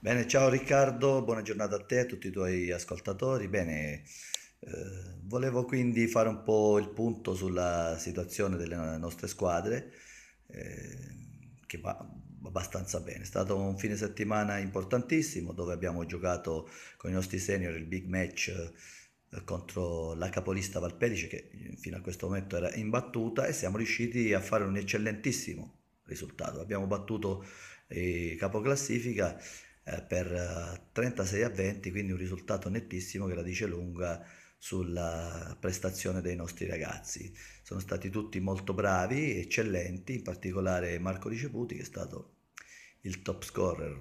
Bene, ciao Riccardo, buona giornata a te, e a tutti i tuoi ascoltatori. Bene, eh, volevo quindi fare un po' il punto sulla situazione delle nostre squadre, eh, che va abbastanza bene. È stato un fine settimana importantissimo dove abbiamo giocato con i nostri senior il big match eh, contro la capolista Valpellice che fino a questo momento era imbattuta e siamo riusciti a fare un eccellentissimo risultato. Abbiamo battuto eh, capoclassifica eh, per 36 eh, a 20, quindi un risultato nettissimo che la dice lunga sulla prestazione dei nostri ragazzi. Sono stati tutti molto bravi, eccellenti, in particolare Marco Riceputi che è stato il top scorer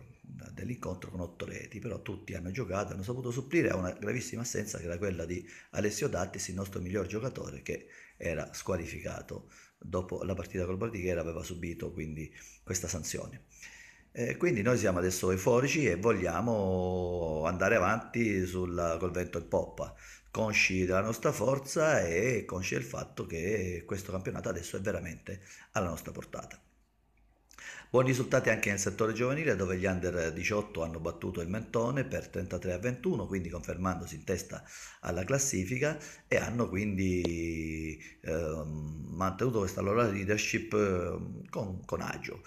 dell'incontro con otto reti, però tutti hanno giocato, hanno saputo supplire a una gravissima assenza che era quella di Alessio Dattis, il nostro miglior giocatore che era squalificato dopo la partita col Bardighera, aveva subito quindi questa sanzione. E quindi noi siamo adesso euforici e vogliamo andare avanti sul, col vento in poppa, consci della nostra forza e consci del fatto che questo campionato adesso è veramente alla nostra portata. Buoni risultati anche nel settore giovanile dove gli under 18 hanno battuto il Mentone per 33 a 21, quindi confermandosi in testa alla classifica e hanno quindi eh, mantenuto questa loro leadership eh, con, con, agio.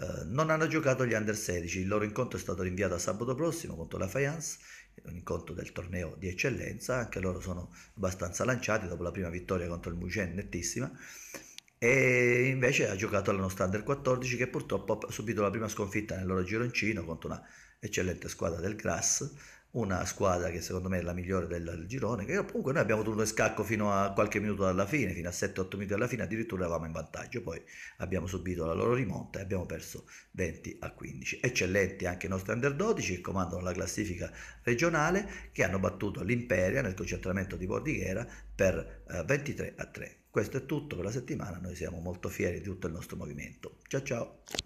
Eh, non hanno giocato gli under 16, il loro incontro è stato rinviato a sabato prossimo contro la Faiance un incontro del torneo di eccellenza, anche loro sono abbastanza lanciati dopo la prima vittoria contro il Mugen nettissima e invece ha giocato alla nostra Under 14 che purtroppo ha subito la prima sconfitta nel loro gironcino contro una eccellente squadra del Grass una squadra che secondo me è la migliore del, del girone, che comunque noi abbiamo tenuto in scacco fino a qualche minuto dalla fine, fino a 7-8 minuti alla fine, addirittura eravamo in vantaggio, poi abbiamo subito la loro rimonta e abbiamo perso 20 a 15. Eccellenti anche i nostri under 12 che comandano la classifica regionale, che hanno battuto l'Imperia nel concentramento di Bordighera per eh, 23 a 3. Questo è tutto per la settimana, noi siamo molto fieri di tutto il nostro movimento. Ciao ciao!